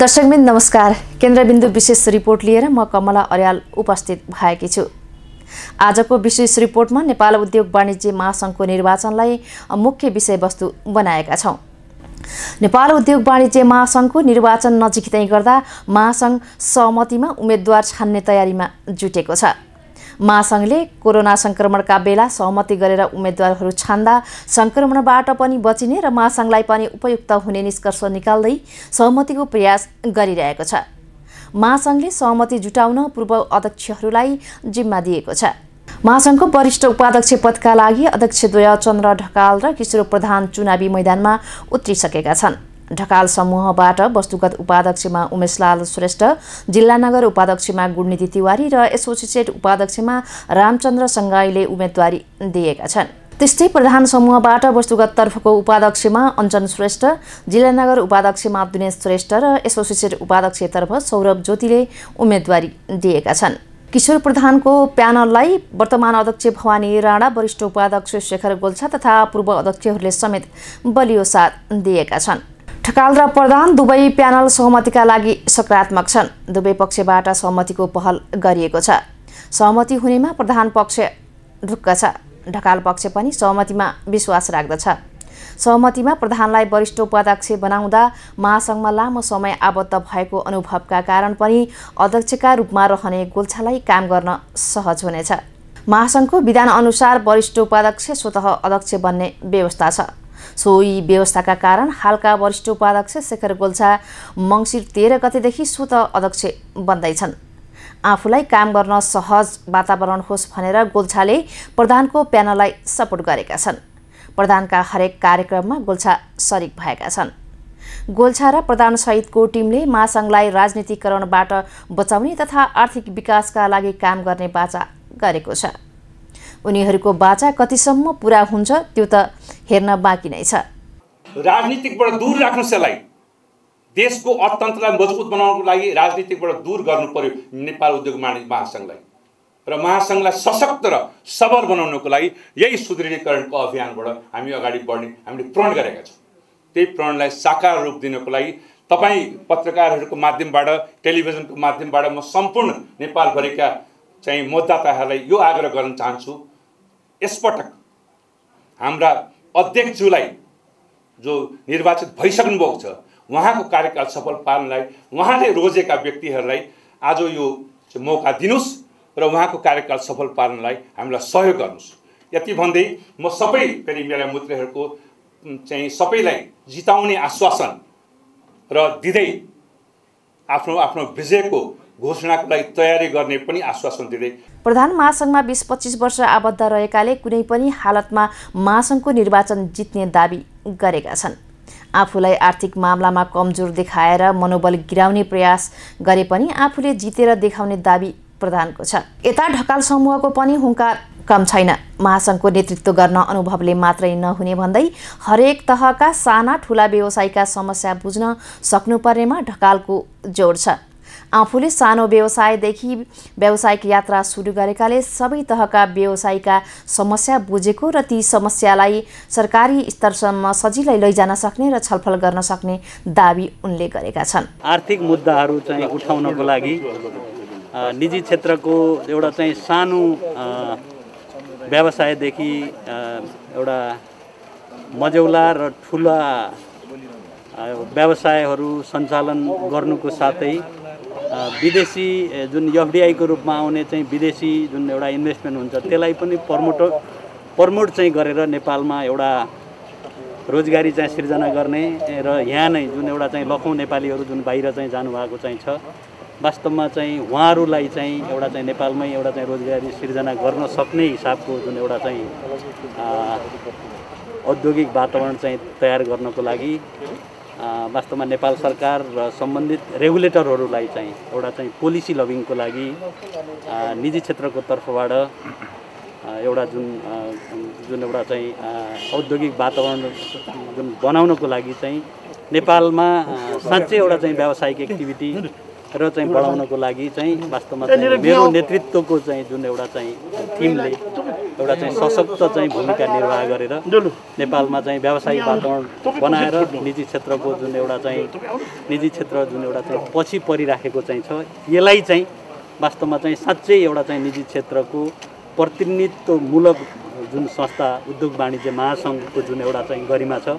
दर्शकबिन नमस्कार केन्द्रबिन्दु विशेष रिपोर्ट लिएर म कमला अर्याल उपस्थित भएकी छु आजको विशेष रिपोर्टमा नेपाल उद्योग वाणिज्य महासङ्घको निर्वाचनलाई मुख्य विषयवस्तु बनाएका छौँ नेपाल उद्योग वाणिज्य महासङ्घको निर्वाचन नजिकै गर्दा महासङ्घ सहमतिमा उम्मेद्वार छान्ने तयारीमा जुटेको छ महासङ्घले कोरोना सङ्क्रमणका बेला सहमति गरेर उम्मेद्वारहरू छान्दा सङ्क्रमणबाट पनि बचिने र महासङ्घलाई पनि उपयुक्त हुने निष्कर्ष निकाल्दै सहमतिको प्रयास गरिरहेको छ महासङ्घले सहमति जुटाउन पूर्व अध्यक्षहरूलाई जिम्मा दिएको छ महासङ्घको वरिष्ठ उपाध्यक्ष पदका लागि अध्यक्षद्वय चन्द्र ढकाल र किशोर प्रधान चुनावी मैदानमा उत्रिसकेका छन् ढकाल समूहबाट वस्तुगत उपाध्यक्षमा उमेशलाल श्रेष्ठ जिल्ला नगर उपाध्यक्षमा गुणनिधि तिवारी र एसोसिएट उपाध्यक्षमा रामचन्द्र सङ्गाईले उम्मेदवारी दिएका छन् त्यस्तै प्रधान समूहबाट वस्तुगत तर्फको उपाध्यक्षमा अञ्जन श्रेष्ठ जिल्ला नगर उपाध्यक्षमा दिनेश श्रेष्ठ र एसोसिएट उपाध्यक्षतर्फ सौरभ ज्योतिले उम्मेदवारी दिएका छन् किशोर प्रधानको प्यानललाई वर्तमान अध्यक्ष भवानी राणा वरिष्ठ उपाध्यक्ष शेखर गोल्छा तथा पूर्व अध्यक्षहरूले समेत बलियो साथ दिएका छन् ढकाल र प्रधान दुवै प्यानल सहमतिका लागि सकारात्मक छन् दुवै पक्षबाट सहमतिको पहल गरिएको छ सहमति हुनेमा प्रधान पक्ष ढुक्क छ ढकाल पक्ष पनि सहमतिमा विश्वास राख्दछ सहमतिमा प्रधानलाई वरिष्ठ उपाध्यक्ष बनाउँदा महासङ्घमा लामो समय आबद्ध भएको अनुभवका कारण पनि अध्यक्षका रूपमा रहने गोल्छालाई काम गर्न सहज हुनेछ महासङ्घको विधानअनुसार वरिष्ठ उपाध्यक्ष स्वत अध्यक्ष बन्ने व्यवस्था छ सोही व्यवस्थाका कारण हालका वरिष्ठ उपाध्यक्ष शेखर गोल्छा मङ्सिर तेह्र गतेदेखि स्वत अध्यक्ष बन्दैछन् आफूलाई काम गर्न सहज वातावरण होस् भनेर गोल्छाले प्रधानको प्यानललाई सपोर्ट गरेका छन् प्रधानका हरेक कार्यक्रममा गोल्छा सरिक भएका छन् गोल्छा र प्रधानसहितको टिमले महासङ्घलाई राजनीतिकरणबाट बचाउने तथा आर्थिक विकासका लागि काम गर्ने बाचा गरेको छ उनीहरूको बाचा कतिसम्म पुरा हुन्छ त्यो त हेर्न बाँकी नै छ राजनीतिकबाट दूर राख्नुहोस् यसलाई देशको अर्थतन्त्रलाई मजबुत बनाउनको लागि राजनीतिकबाट दूर गर्नु पर्यो नेपाल उद्योग वाणिज्य महासङ्घलाई र महासङ्घलाई सशक्त र सबल बनाउनको लागि यही सुदृढीकरणको अभियानबाट हामी अगाडि बढ्ने हामीले प्रण गरेका छौँ त्यही प्रणलाई साकार रूप दिनको लागि तपाईँ पत्रकारहरूको माध्यमबाट टेलिभिजनको माध्यमबाट म सम्पूर्ण नेपालभरिका चाहिँ मतदाताहरूलाई यो आग्रह गर्न चाहन्छु यसपटक हाम्रा अध्यक्षज्यूलाई जो निर्वाचित भइसक्नु भएको छ उहाँको कार्यकाल सफल पार्नलाई उहाँले रोजेका व्यक्तिहरूलाई आज यो मौका दिनुहोस् र उहाँको कार्यकाल सफल पार्नलाई हामीलाई सहयोग गर्नुहोस् यति भन्दै म सबै फेरि मेरा मित्रहरूको चाहिँ सबैलाई जिताउने आश्वासन र दिँदै आफ्नो आफ्नो विजयको घोषणाको लागि तयारी गर्ने पनि आश्वासन दिँदै प्रधान महासङ्घमा बिस पच्चिस वर्ष आबद्ध रहेकाले कुनै पनि हालतमा महासङ्घको निर्वाचन जित्ने दावी गरेका छन् आफूलाई आर्थिक मामलामा कमजोर देखाएर मनोबल गिराउने प्रयास गरे पनि आफूले जितेर देखाउने दावी प्रधानको छ यता ढकाल समूहको पनि हुङ्कार कम छैन महासङ्घको नेतृत्व गर्न अनुभवले मात्रै नहुने भन्दै हरेक तहका साना ठुला व्यवसायका समस्या बुझ्न सक्नुपर्नेमा ढकालको जोड छ आफूले सानो व्यवसायदेखि व्यावसायिक यात्रा सुरु गरेकाले सबै तहका व्यवसायका समस्या बुझेको र ती समस्यालाई सरकारी स्तरसम्म सजिलै लैजान सक्ने र छलफल गर्न सक्ने दावी उनले गरेका छन् आर्थिक मुद्दाहरू चाहिँ उठाउनको लागि निजी क्षेत्रको एउटा चाहिँ सानो व्यवसायदेखि एउटा मजौला र ठुला व्यवसायहरू सञ्चालन गर्नुको साथै विदेशी जुन एफडिआईको रूपमा आउने चाहिँ विदेशी जुन एउटा इन्भेस्टमेन्ट हुन्छ त्यसलाई पनि प्रमोट प्रमोट चाहिँ गरेर नेपालमा एउटा रोजगारी चाहिँ सिर्जना गर्ने र यहाँ नै जुन एउटा चाहिँ लखौँ नेपालीहरू जुन बाहिर चाहिँ जानुभएको चाहिँ छ वास्तवमा चाहिँ उहाँहरूलाई चाहिँ एउटा चाहिँ नेपालमै एउटा चाहिँ रोजगारी सिर्जना गर्न सक्ने हिसाबको जुन एउटा चाहिँ औद्योगिक वातावरण चाहिँ तयार गर्नको लागि वास्तवमा नेपाल सरकार र सम्बन्धित रेगुलेटरहरूलाई चाहिँ एउटा चाहिँ पोलिसी लभिङको लागि निजी क्षेत्रको तर्फबाट एउटा जुन जुन एउटा चाहिँ औद्योगिक वातावरण जुन बनाउनको लागि चाहिँ नेपालमा साँच्चै एउटा चाहिँ व्यावसायिक एक्टिभिटी र चाहिँ बढाउनको लागि चाहिँ वास्तवमा मेरो नेतृत्वको चाहिँ जुन एउटा चाहिँ थिमले एउटा चाहिँ सशक्त चाहिँ भूमिका निर्वाह गरेर नेपालमा चाहिँ व्यावसायिक वातावरण बनाएर निजी क्षेत्रको जुन एउटा चाहिँ निजी क्षेत्र जुन एउटा चाहिँ पछि परिराखेको चाहिँ छ यसलाई चाहिँ वास्तवमा चाहिँ साँच्चै एउटा चाहिँ निजी क्षेत्रको प्रतिनिधित्वमूलक जुन संस्था उद्योग वाणिज्य महासङ्घको जुन एउटा चाहिँ गरिमा छ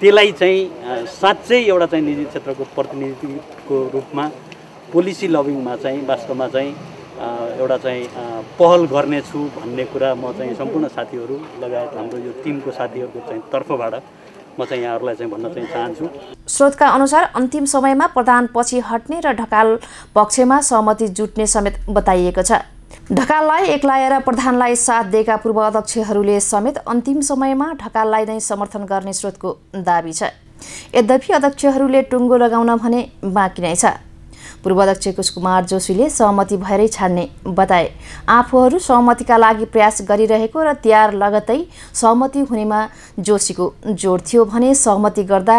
त्यसलाई चाहिँ साँच्चै एउटा चाहिँ निजी क्षेत्रको प्रतिनिधिको रूपमा पोलिसी लभिङमा चाहिँ वास्तवमा चाहिँ एउटा चाहिँ पहल गर्नेछु भन्ने कुरा म चाहिँ सम्पूर्ण साथीहरू लगायत हाम्रो यो टिमको साथीहरूको चाहिँ तर्फबाट म चाहिँ यहाँहरूलाई चाहिँ भन्न चाहिँ चाहन्छु स्रोतका अनुसार अन्तिम समयमा प्रधान पछि हट्ने र ढकाल पक्षमा सहमति जुट्ने समेत बताइएको छ ढकाललाई एक्लाएर प्रधानलाई साथ दिएका पूर्व अध्यक्षहरूले समेत अन्तिम समयमा ढकाललाई नै समर्थन गर्ने स्रोतको दावी छ यद्यपि अध्यक्षहरूले टुङ्गो लगाउन भने बाँकी नै छ पूर्वाध्यक्ष कुश कुमार जोशीले सहमति भएरै छान्ने बताए आफूहरू सहमतिका लागि प्रयास गरिरहेको र तयार लगतै सहमति हुनेमा जोशीको जोड थियो भने सहमति गर्दा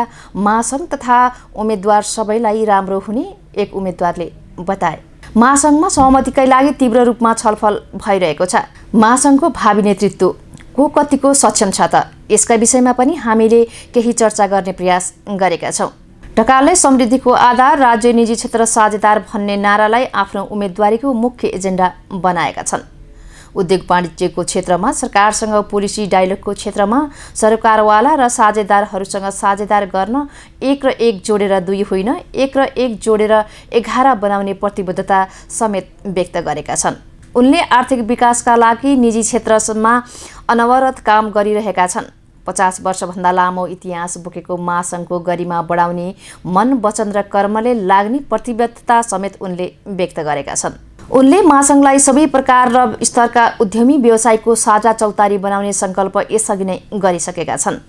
महासङ्घ तथा उम्मेद्वार सबैलाई राम्रो हुने एक उम्मेद्वारले बताए महासङ्घमा सहमतिकै लागि तीव्र रूपमा छलफल भइरहेको छ महासङ्घको भावी नेतृत्व को कतिको सक्षम छ त यसका विषयमा पनि हामीले केही चर्चा गर्ने प्रयास गरेका छौँ ढकालले समृद्धिको आधार राज्य निजी क्षेत्र साझेदार भन्ने नारालाई आफ्नो उम्मेदवारीको मुख्य एजेन्डा बनाएका छन् उद्योग वाणिज्यको क्षेत्रमा सरकारसँग पोलिसी डायलगको क्षेत्रमा सरकारवाला र साझेदारहरूसँग साझेदार गर्न एक र एक जोडेर दुई होइन एक र एक जोडेर एघार बनाउने प्रतिबद्धता समेत व्यक्त गरेका छन् उनले आर्थिक विकासका लागि निजी क्षेत्रमा अनवरत काम गरिरहेका छन् पचास वर्षभन्दा लामो इतिहास बोकेको महासङ्घको गरिमा बढाउने मन वचन र कर्मले लाग्ने प्रतिबद्धता समेत उनले व्यक्त गरेका छन् उनले महासङ्घलाई सबै प्रकार र स्तरका उद्यमी व्यवसायको साझा चौतारी बनाउने सङ्कल्प यसअघि नै गरिसकेका छन्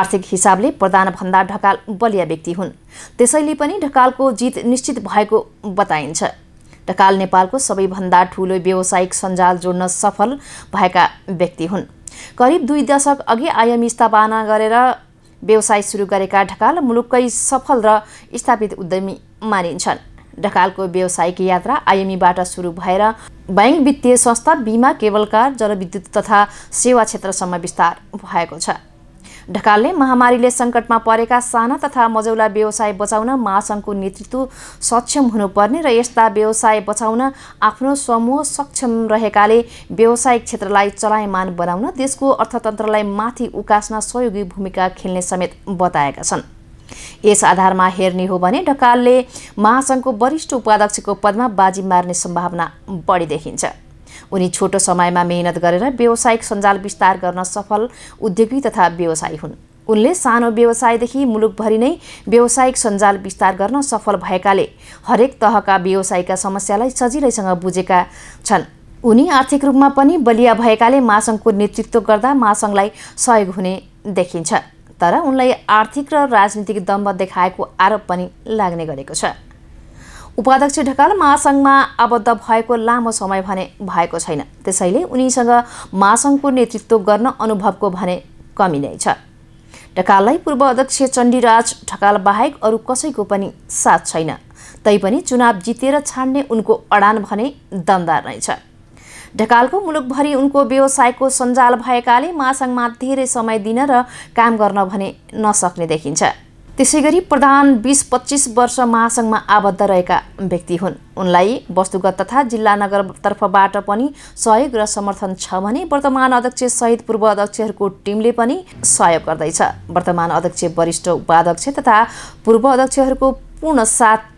आर्थिक हिसाबले प्रधानभन्दा ढकाल बलिया व्यक्ति हुन् त्यसैले पनि ढकालको जित निश्चित भएको बताइन्छ ढकाल नेपालको सबैभन्दा ठुलो व्यावसायिक सञ्जाल जोड्न सफल भएका व्यक्ति हुन् करिब दुई दशक अघि आयम स्थापना गरेर व्यवसाय सुरु गरेका ढकाल मुलुककै सफल र स्थापित उद्यमी मानिन्छन् ढकालको व्यवसायिक यात्रा आइएमईबाट सुरु भएर बैङ्क वित्तीय संस्था बिमा केबल कार जलविद्युत तथा सेवा क्षेत्रसम्म विस्तार भएको छ ढकालले महामारीले सङ्कटमा परेका साना तथा मजौला व्यवसाय बचाउन महासङ्घको नेतृत्व सक्षम हुनुपर्ने र यस्ता व्यवसाय बचाउन आफ्नो समूह सक्षम रहेकाले व्यावसायिक क्षेत्रलाई चलायमान बनाउन देशको अर्थतन्त्रलाई माथि उकास्न सहयोगी भूमिका खेल्ने समेत बताएका छन् यस आधारमा हेर्ने हो भने ढकालले महासङ्घको वरिष्ठ उपाध्यक्षको पदमा बाजी मार्ने सम्भावना बढी देखिन्छ उनी छोटो समयमा मेहनत गरेर व्यावसायिक सञ्जाल विस्तार गर्न सफल उद्योगी तथा व्यवसायी हुन् उनले सानो व्यवसायदेखि मुलुकभरि नै व्यावसायिक सञ्जाल विस्तार गर्न सफल भएकाले हरेक तहका व्यवसायका समस्यालाई सजिलैसँग बुझेका छन् उनी आर्थिक रूपमा पनि बलिया भएकाले महासङ्घको नेतृत्व गर्दा महासङ्घलाई सहयोग हुने देखिन्छ तर उनलाई आर्थिक र राजनीतिक दम्ब देखाएको आरोप पनि लाग्ने गरेको छ उपाध्यक्ष ढकाल महासङ्घमा आबद्ध भएको लामो समय भने भएको छैन त्यसैले उनीसँग महासङ्घको नेतृत्व गर्न अनुभवको भने कमी नै छ ढकाललाई पूर्व अध्यक्ष चण्डीराज ढकाल बाहेक अरू कसैको पनि साथ छैन तैपनि चुनाव जितेर छाड्ने उनको अडान भने दमदार नै छ ढकालको मुलुकभरि उनको व्यवसायको सञ्जाल भएकाले महासङ्घमा धेरै समय दिन र काम गर्न भने नसक्ने देखिन्छ त्यसै गरी प्रधान बिस पच्चिस वर्ष महासङ्घमा आबद्ध रहेका व्यक्ति हुन् उनलाई वस्तुगत तथा जिल्ला नगरतर्फबाट पनि सहयोग र समर्थन छ भने वर्तमान अध्यक्ष सहित पूर्व अध्यक्षहरूको टिमले पनि सहयोग गर्दैछ वर्तमान अध्यक्ष वरिष्ठ उपाध्यक्ष तथा पूर्व अध्यक्षहरूको पूर्ण साथ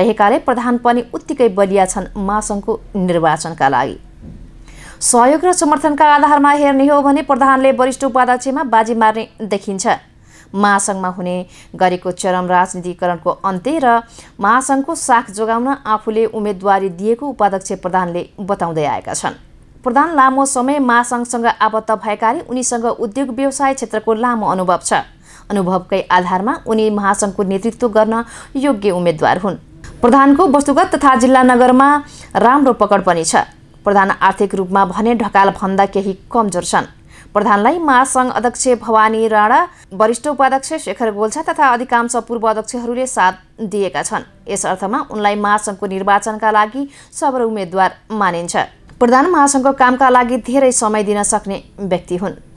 रहेकाले प्रधान पनि उत्तिकै बलिया छन् महासङ्घको निर्वाचनका लागि सहयोग र समर्थनका आधारमा हेर्ने हो भने प्रधानले वरिष्ठ उपाध्यक्षमा बाजी मार्ने देखिन्छ महासङ्घमा हुने गरेको चरम राजनीतिकरणको अन्त्य र महासङ्घको साख जोगाउन आफूले उम्मेदवारी दिएको उपाध्यक्ष प्रधानले बताउँदै आएका छन् प्रधान लामो समय महासङ्घसँग आबद्ध भएकाले उनीसँग उद्योग व्यवसाय क्षेत्रको लामो अनुभव छ अनुभवकै आधारमा उनी महासङ्घको नेतृत्व गर्न योग्य उम्मेद्वार हुन् प्रधानको वस्तुगत तथा जिल्ला नगरमा राम्रो पकड पनि छ प्रधान आर्थिक रूपमा भने ढकाल भन्दा केही कमजोर छन् प्रधानलाई महासङ्घ अध्यक्ष भवानी राणा वरिष्ठ उपाध्यक्ष शेखर गोल्छा तथा अधिकांश पूर्व अध्यक्षहरूले साथ दिएका छन् यस अर्थमा उनलाई महासङ्घको निर्वाचनका लागि सबर उम्मेद्वार मानिन्छ प्रधान महासङ्घको कामका लागि धेरै समय दिन सक्ने व्यक्ति हुन्